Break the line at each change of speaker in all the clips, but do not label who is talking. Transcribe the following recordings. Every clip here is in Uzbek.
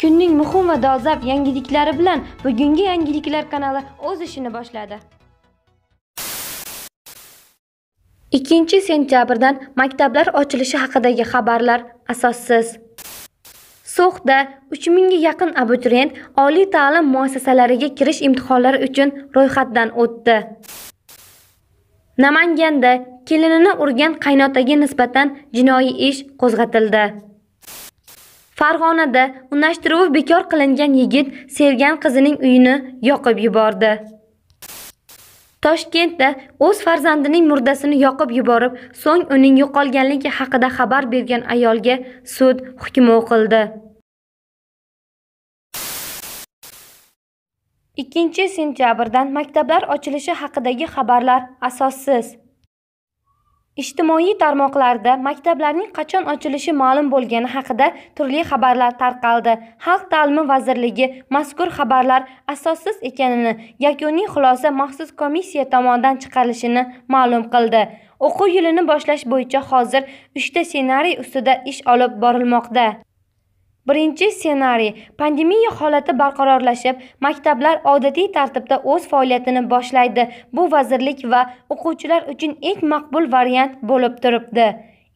Kunning muhim va dolzarb yangiliklari bilan bugungi yangiliklar kanali o'z ishini boshladi. 2 sentyabrdan maktablar ochilishi haqidagi xabarlar asossiz. So'xda 3 mingga yaqin abituriyent oliy ta'lim muassasalariga kirish imtihonlari uchun ro'yxatdan o'tdi. Namanganda kelinini urgan qaynotaga nisbatan jinoiy ish qo'zg'atildi. Farg'onada unashtiruv bekor qilingan yigit sevgan qizining uyini yoqib yubordi. Toshkentda o'z farzandining murdasini yoqib yuborib, so'ng uning yo'qolganligi haqida xabar bergan ayolga sud hukmi o'qildi. 2 sentyabrdan maktablar ochilishi haqidagi xabarlar asossiz. Ijtimoiy tarmoqlarda maktablarning qachon ochilishi ma'lum bo'lgani haqida turli xabarlar tarqaldi. Xalq ta'limi vazirligi mazkur xabarlar asossiz ekanini, yakuniy xulosa maxsus komissiya tomonidan chiqarilishini ma'lum qildi. O'quv yilini boshlash bo'yicha hozir 3 ta ssenariy ustida ish olib borilmoqda. birinchi ssenariy pandemiya holati barqarorlashib maktablar odatiy tartibda o'z faoliyatini boshlaydi bu vazirlik va o'quvchilar uchun eng maqbul variant bo'lib turibdi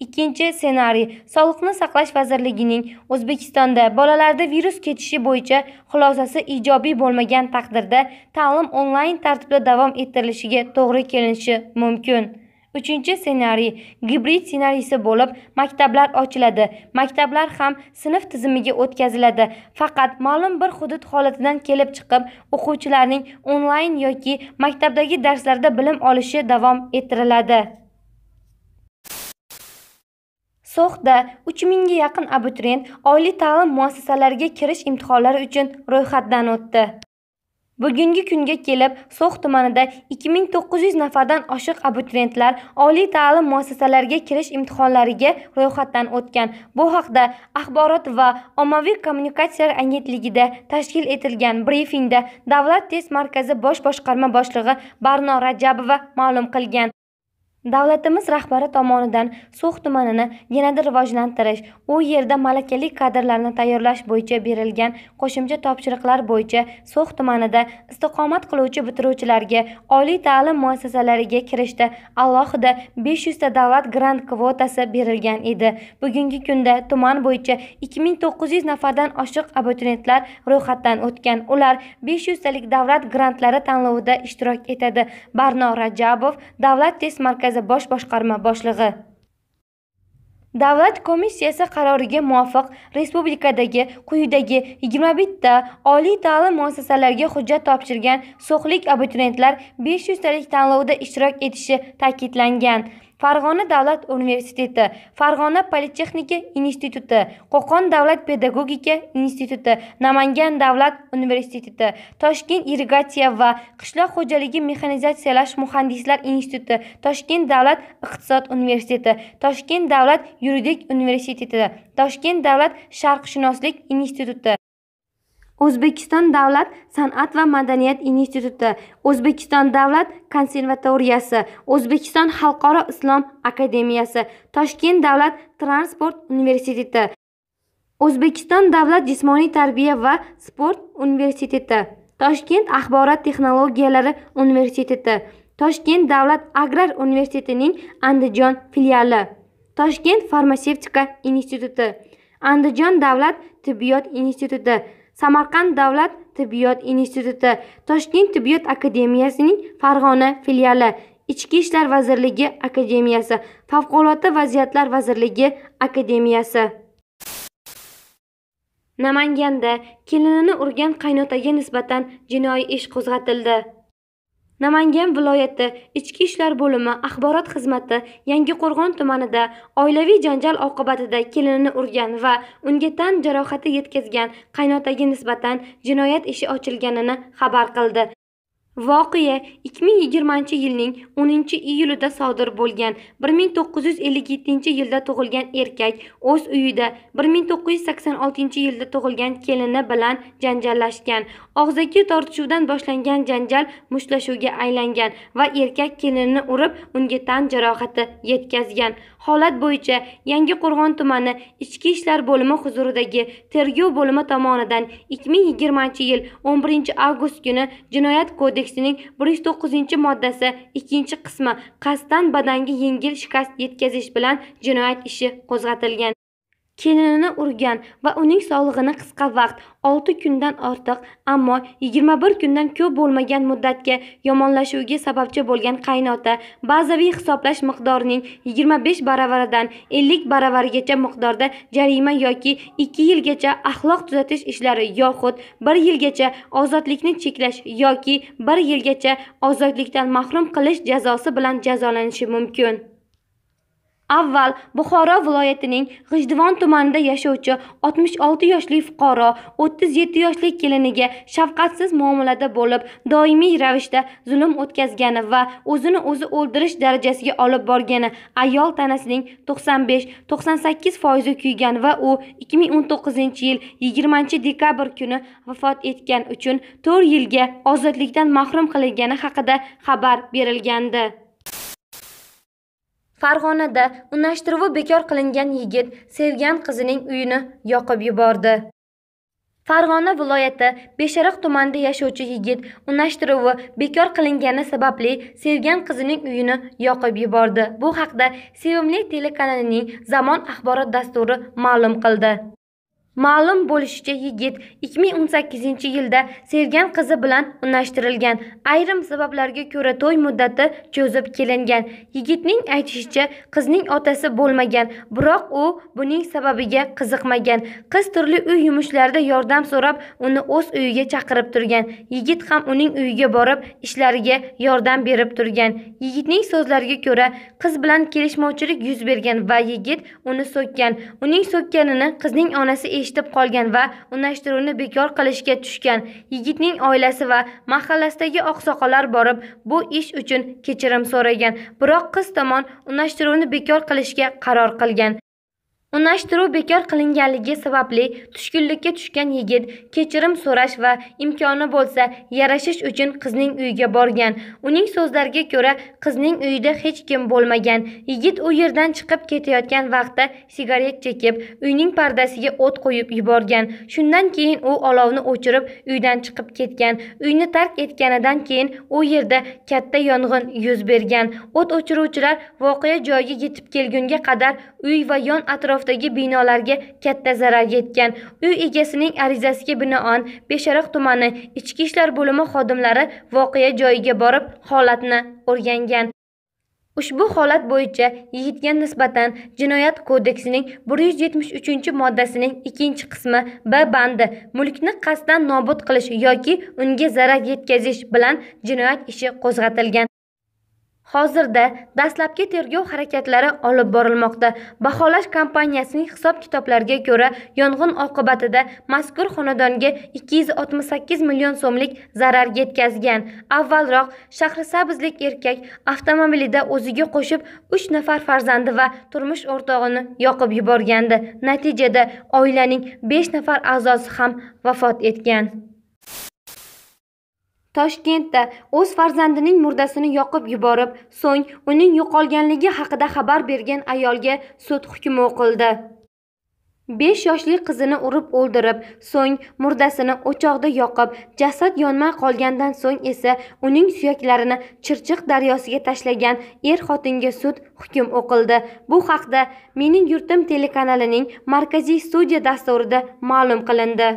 ikkinchi ssenariy sog'liqni saqlash vazirligining o'zbekistonda bolalarda virus ketishi bo'yicha xulosasi ijobiy bo'lmagan taqdirda ta'lim onlayn tartibda davom ettirilishiga to'g'ri kelinishi mumkin uchinchi ssenariy gibrid ssenariysi bo'lib maktablar ochiladi maktablar ham sinf tizimiga o'tkaziladi faqat ma'lum bir hudud holatidan kelib chiqib o'quvchilarning onlayn yoki maktabdagi darslarda bilim olishi davom ettiriladi so'xda uch mingga yaqin abituriyent oliy ta'lim muassasalariga kirish imtihonlari uchun ro'yxatdan o'tdi bugungi kunga kelib so'x tumanida 2900 nafardan oshiq abituriyentlar oliy ta'lim muassasalariga kirish imtihonlariga ro'yxatdan o'tgan bu haqda axborot va ommaviy kommunikatsiyalar agentligida tashkil etilgan brifingda davlat test markazi bosh boshqarma boshlig'i barno rajabova ma'lum qilgan davlatimiz rahbari tomonidan so'x tumanini yanada rivojlantirish u yerda malakali kadrlarni tayyorlash bo'yicha berilgan qo'shimcha topshiriqlar bo'yicha so'x tumanida istiqomat qiluvchi bitiruvchilarga oliy ta'lim muassasalariga kirishda alohida 500 ta davlat grant kvotasi berilgan edi bugungi kunda tuman bo'yicha 2900 nafardan oshiq abituriyentlar ro'yxatdan o'tgan ular 500 talik davlat grantlari tanlovida ishtirok etadi barno rajabov davlat test markazi markazi bosh boshqarma boshlig'i davlat komissiyasi qaroriga muvofiq respublikadagi quyidagi 21 ta oliy ta'lim muassasalariga hujjat topshirgan so'xlik abituriyentlar 500 talik tanlovda ishtirok etishi ta'kidlangan farg'ona davlat universiteti farg'ona politexnika instituti qo'qon davlat pedagogika instituti namangan davlat universiteti toshkent irrigatsiya va qishloq xo'jaligi mexanizatsiyalash muhandislar instituti toshkent davlat iqtisod universiteti toshkent davlat yuridik universiteti toshkent davlat sharqshunoslik instituti o'zbekiston davlat san'at va madaniyat instituti o'zbekiston davlat konservatoriyasi o'zbekiston xalqaro islom akademiyasi toshkent davlat transport universiteti o'zbekiston davlat jismoniy tarbiya va sport universiteti toshkent axborot texnologiyalari universiteti toshkent davlat agrar universitetining andijon filiali toshkent farmatsevtika instituti andijon davlat tibbiyot instituti samarqand davlat tibbiyot instituti toshkent tibbiyot akademiyasining farg'ona filiali ichki ishlar vazirligi akademiyasi favqulodda vaziyatlar vazirligi akademiyasi namanganda kelinini urgan qaynotaga nisbatan jinoiy ish qo'zg'atildi namangan viloyati ichki ishlar bo'limi axborot xizmati yangiqo'rg'on tumanida oilaviy janjal oqibatida kelinini urgan va unga tan jarohati yetkazgan qaynotaga nisbatan jinoyat ishi ochilganini xabar qildi voqea 2020 yilning 10 iyulida sodir bo'lgan 1957 yilda tug'ilgan erkak o'z uyida 1986 yilda tug'ilgan kelini bilan janjallashgan og'zaki tortishuvdan boshlangan janjal mushtlashuvga aylangan va erkak kelinini urib unga tan jarohati yetkazgan holat bo'yicha yangiqo'rg'on tumani ichki ishlar bo'limi huzuridagi tergov bo'limi tomonidan 2020 yil 11 avgust kuni jinoyat kodeksi kodeksining 109 moddasi 2 qismi qasddan badanga yengil shikast yetkazish bilan jinoyat ishi qo'zg'atilgan kelinini urgan va uning sog'lig'ini qisqa vaqt olti kundan ortiq ammo yigirma bir kundan ko'p bo'lmagan muddatga yomonlashuviga sababchi bo'lgan qaynota bazaviy hisoblash miqdorining yigirma besh baravaridan ellik baravarigacha miqdorda jarima yoki ikki yilgacha axloq tuzatish ishlari yoxud bir yilgacha ozodlikni cheklash yoki bir yilgacha ozodlikdan mahrum qilish jazosi bilan jazolanishi mumkin avval buxoro viloyatining g'ijduvon tumanida yashovchi 66 yoshli fuqaro 37 yoshli keliniga shafqatsiz muomalada bo'lib doimiy ravishda zulm o'tkazgani va o'zini o'zi o'ldirish darajasiga olib borgani ayol tanasining 95-98 foizi kuygan va u 2019 yil 20 dekabr kuni vafot etgan uchun 4 yilga ozodlikdan mahrum qilingani haqida xabar berilgandi farg'onada unashtiruvi bekor qilingan yigit sevgan qizining uyini yoqib yubordi farg'ona viloyati beshariq tumanida yashovchi yigit unashtiruvi bekor qilingani sababli sevgan qizining uyini yoqib yubordi bu haqda sevimli telekanalining zamon axborot dasturi ma'lum qildi ma'lum bo'lishicha yigit 2018 yilda sevgan qizi bilan unashtirilgan ayrim sabablarga ko'ra to'y muddati cho'zib kelingan yigitning aytishicha qizning otasi bo'lmagan biroq u buning sababiga qiziqmagan qiz turli uy yumushlarida yordam so'rab uni o'z uyiga chaqirib turgan yigit ham uning uyiga borib ishlariga yordam berib turgan yigitning so'zlariga ko'ra qiz bilan kelishmovchilik yuz bergan va yigit uni so'kkan uning so'kkanini qizning onasi eshitib qolgan va unashtiruvni bekor qilishga tushgan yigitning oilasi va mahallasidagi oqsoqollar borib bu ish uchun kechirim so'ragan biroq qiz tomon unashtiruvni bekor qilishga qaror qilgan Unashtiruv bekor qilinganligi sababli tushkunlikka tushgan yigit kechirim so'rash va imkoni bo'lsa yarashish uchun qizning uyiga borgan. Uning so'zlariga ko'ra, qizning uyida hech kim bo'lmagan. Yigit u yerdan chiqib ketayotgan vaqtda sigaret chekib, uyning pardasiga o't qo'yib yuborgan. Shundan keyin u olovni o'chirib, uydan chiqib ketgan. Uyni tark etganidan keyin u yerda katta yong'in yuz bergan. O't o'chiruvchilar voqea joyiga yetib kelgunga qadar uy va yon atrof atrofdagi binolarga katta zarar yetgan uy egasining arizasiga binoan Besharaq tumani ichki ishlar bo'limi xodimlari voqea joyiga borib holatni o'rgangan ushbu holat bo'yicha yigitga nisbatan jinoyat kodeksining 173 moddasining 2 qismi b bandi mulkni qasddan nobud qilish yoki unga zarar yetkazish bilan jinoyat ishi qo'zg'atilgan hozirda dastlabki tergov harakatlari olib borilmoqda baholash kompaniyasining hisob kitoblariga ko'ra yong'in oqibatida mazkur xonadonga 268 million so'mlik zarar yetkazgan avvalroq shahrisabzlik erkak avtomobilida o'ziga qo'shib 3 nafar farzandi va turmush o'rtog'ini yoqib yuborgandi natijada oilaning 5 nafar a'zosi ham vafot etgan toshkentda o'z farzandining murdasini yoqib yuborib so'ng uning yo'qolganligi haqida xabar bergan ayolga sud hukmi o'qildi 5 yoshli qizini urib o'ldirib so'ng murdasini o'choqda yoqib jasad yonmay qolgandan so'ng esa uning suyaklarini chirchiq daryosiga tashlagan er xotinga sud hukm o'qildi bu haqda mening yurtim telekanalining markaziy studiya dasturida ma'lum qilindi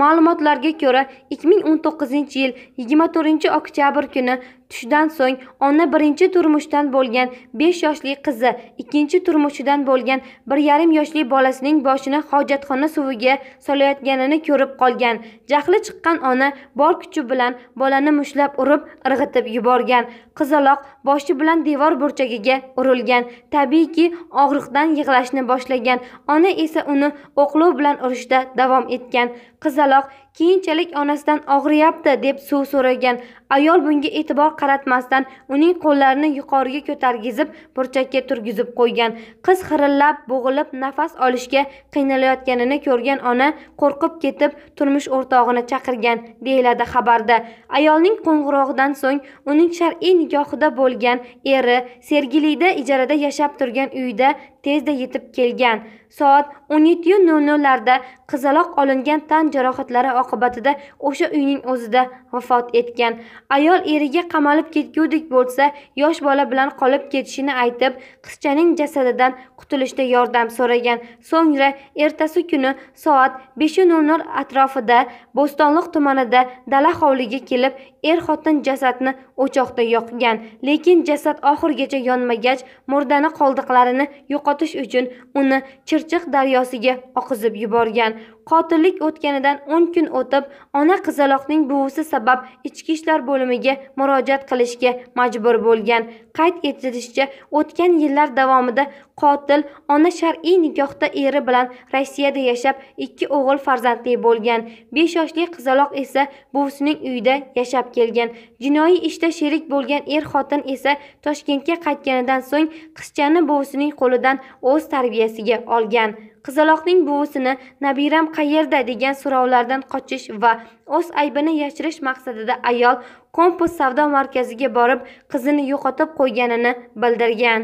Ma'lumotlarga ko'ra, 2019-yil 24-oktyabr kuni Tushdan so'ng ona birinchi turmushdan bo'lgan 5 yoshli qizi, ikkinchi turmushidan bo'lgan 1,5 yoshli bolasining boshini hojatxona suviga solayotganini ko'rib qolgan. Jahli chiqqan ona bor kuchi bilan bolani mushlab urib, irg'itib yuborgan. Qizaloq boshi bilan devor burchagiga urilgan. Tabiiyki, og'riqdan yig'lashni boshlagan. Ona esa uni o'qlov bilan urishda davom etgan. Qizaloq keyinchalik onasidan og'riyapti deb suv so'ragan ayol bunga e'tibor qaratmasdan uning qo'llarini yuqoriga ko'targizib burchakka turgizib qo'ygan qiz xirillab bo'g'ilib nafas olishga qiynalayotganini ko'rgan ona qo'rqib ketib turmush o'rtog'ini chaqirgan deyiladi xabarda ayolning qo'ng'irog'idan so'ng uning shar'iy nikohida bo'lgan eri sergelida ijarada yashab turgan uyida tezda yetib kelgan soat o'n yettiyu nol nollarda qizaloq olingan tan jarohatlari oqibatida o'sha uyning o'zida vafot etgan ayol eriga qamalib ketgudek bo'lsa yosh bola bilan qolib ketishini aytib qizchaning jasadidan qutulishda yordam so'ragan so'ngra ertasi kuni soat beshu nol nol atrofida bo'stonliq tumanida dala hovliga kelib er xotin jasadni o'choqda yoqgan lekin jasad oxirigacha yonmagach murdani qoldiqlarini yo'qotish uchun uni chirchiq daryosiga oqizib yuborgan qotillik o'tganidan o'n kun o'tib ona qizaloqning buvisi sabab ichki ishlar bo'limiga murojaat qilishga majbur bo'lgan qayd etilishicha o'tgan yillar davomida qotil ona shar'iy nikohda eri bilan rossiyada yashab ikki o'g'il farzandli bo'lgan besh yoshli qizaloq esa buvisining uyida yashab kelgan jinoiy ishda sherik bo'lgan er xotin esa toshkentga qaytganidan so'ng qizchani buvisining qo'lidan o'z tarbiyasiga olgan qizaloqning buvisini nabiram qayerda degan so'rovlardan qochish va o'z aybini yashirish maqsadida ayol kompas savdo markaziga borib qizini yo'qotib qo'yganini bildirgan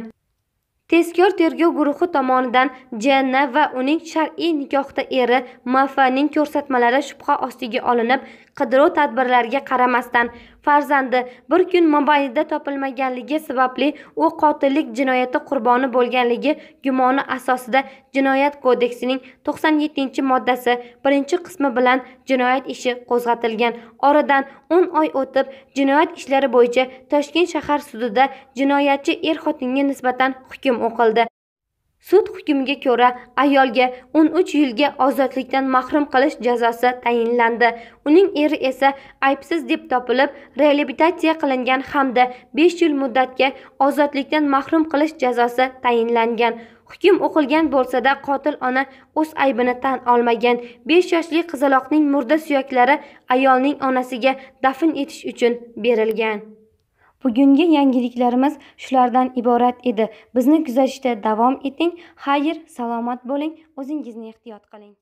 tezkor tergov guruhi tomonidan jn va uning shar'iy nikohda eri mfning ko'rsatmalari shubha ostiga olinib qidiruv tadbirlariga qaramasdan farzandi bir kun mobaynida topilmaganligi sababli u qotillik jinoyati qurboni bo'lganligi gumoni asosida jinoyat kodeksining to'qson yettinchi moddasi birinchi qismi bilan jinoyat ishi qo'zg'atilgan oradan o'n oy o'tib jinoyat ishlari bo'yicha toshkent shahar sudida jinoyatchi er xotinga nisbatan hukm o'qildi sud hukmiga ko'ra ayolga 13 yilga ozodlikdan mahrum qilish jazosi tayinlandi uning eri esa aybsiz deb topilib reabilitatsiya qilingan hamda 5 yil muddatga ozodlikdan mahrum qilish jazosi tayinlangan hukm o'qilgan bo'lsa-da qotil ona o'z aybini tan olmagan 5 yoshli qizaloqning murda suyaklari ayolning onasiga dafn etish uchun berilgan bugungi yangiliklarimiz shulardan iborat edi bizni kuzatishda davom eting xayr salomat bo'ling o'zingizni ehtiyot qiling